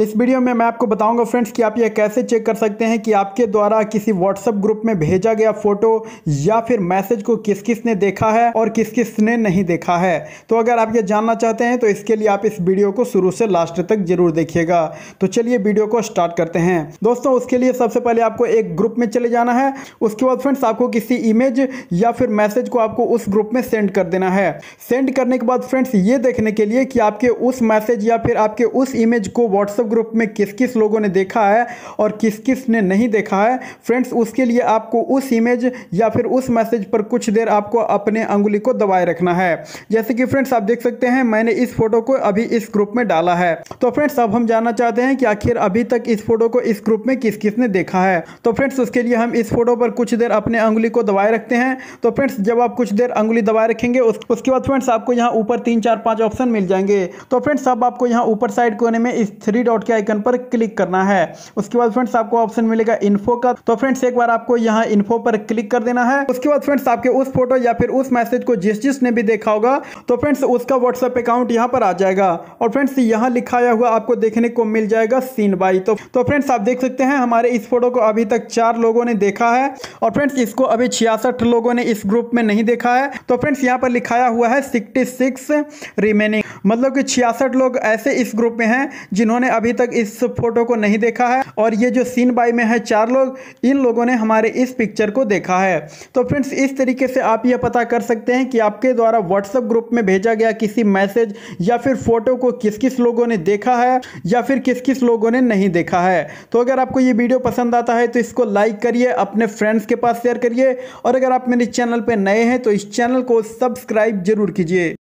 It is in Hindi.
इस वीडियो में मैं आपको बताऊंगा फ्रेंड्स कि आप यह कैसे चेक कर सकते हैं कि आपके द्वारा किसी व्हाट्सएप ग्रुप में भेजा गया फोटो या फिर मैसेज को किस किस ने देखा है और किस किस ने नहीं देखा है तो अगर आप ये जानना चाहते हैं तो इसके लिए आप इस वीडियो को शुरू से लास्ट तक जरूर देखिएगा तो चलिए वीडियो को स्टार्ट करते हैं दोस्तों उसके लिए सबसे पहले आपको एक ग्रुप में चले जाना है उसके बाद फ्रेंड्स आपको किसी इमेज या फिर मैसेज को आपको उस ग्रुप में सेंड कर देना है सेंड करने के बाद फ्रेंड्स ये देखने के लिए कि आपके उस मैसेज या फिर आपके उस इमेज को व्हाट्सएप ग्रुप में किस किस लोगों ने देखा है और किस किस ने नहीं देखा है फ्रेंड्स उसके लिए आपको उस इमेज या फिर उस मैसेज पर कुछ देर आपको अपने अंगुली को दबाए रखना है जैसे कि फ्रेंड्स आप देख सकते हैं मैंने इस फोटो को अभी इस ग्रुप में डाला है तो फ्रेंड्स अब हम जानना चाहते हैं कि आखिर अभी तक इस फोटो को इस ग्रुप में किस किस ने देखा है तो फ्रेंड्स उसके लिए हम इस फोटो पर कुछ देर अपने अंगुली को दबाए रखते हैं तो फ्रेंड्स जब आप कुछ देर अंगुली दबाए रखेंगे उसके बाद फ्रेंड्स आपको यहाँ ऊपर तीन चार पांच ऑप्शन मिल जाएंगे तो फ्रेंड्स अब आपको यहाँ ऊपर साइड कोने में इस थ्री डॉट के आइकन पर क्लिक करना है उसके बाद फ्रेंड्स आपको ऑप्शन मिलेगा इन्फो का तो फ्रेंड्स एक बार आपको यहाँ इन्फो पर क्लिक कर देना है उसके बाद फ्रेंड्स आपके उस फोटो या फिर उस मैसेज को जिस जिस ने भी देखा होगा तो फ्रेंड्स उसका व्हाट्सअप अकाउंट यहाँ पर आ जाएगा और फ्रेंड्स यहाँ लिखाया हुआ आपको देखने को मिल जाएगा सीन बाई तो तो फ्रेंड्स आप देख सकते हैं हमारे इस फोटो को अभी तक चार लोगों ने देखा है और फ्रेंड्स इसको अभी छियासठ लोगों ने इस ग्रुप में नहीं देखा है तो फ्रेंड्स यहाँ पर लिखाया हुआ है सिक्सटी सिक्स रिमेनिंग मतलब कि छियासठ लोग ऐसे इस ग्रुप में हैं जिन्होंने अभी तक इस फोटो को नहीं देखा है और ये जो सीन बाई में है चार लोग इन लोगों ने हमारे इस पिक्चर को देखा है तो फ्रेंड्स इस तरीके से आप ये पता कर सकते हैं कि आपके द्वारा व्हाट्सएप ग्रुप में भेजा गया किसी मैसेज या फिर फोटो को किस किस लोगों ने देखा है या फिर किस किस लोगों ने नहीं देखा है तो अगर आपको ये वीडियो पसंद आता है तो इसको लाइक करिए अपने फ्रेंड्स के पास शेयर करिए और अगर आप मेरे चैनल पर नए हैं तो इस चैनल को सब्सक्राइब जरूर कीजिए